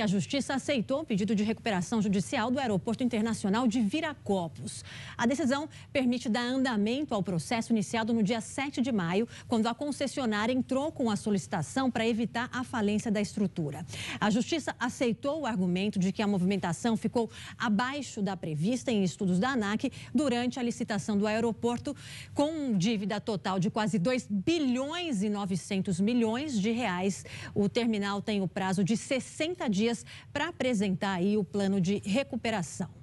A Justiça aceitou o pedido de recuperação judicial do Aeroporto Internacional de Viracopos. A decisão permite dar andamento ao processo iniciado no dia 7 de maio, quando a concessionária entrou com a solicitação para evitar a falência da estrutura. A Justiça aceitou o argumento de que a movimentação ficou abaixo da prevista em estudos da ANAC durante a licitação do aeroporto, com dívida total de quase 2 bilhões e 900 milhões de reais. O terminal tem o prazo de 60 dias dias para apresentar aí o plano de recuperação.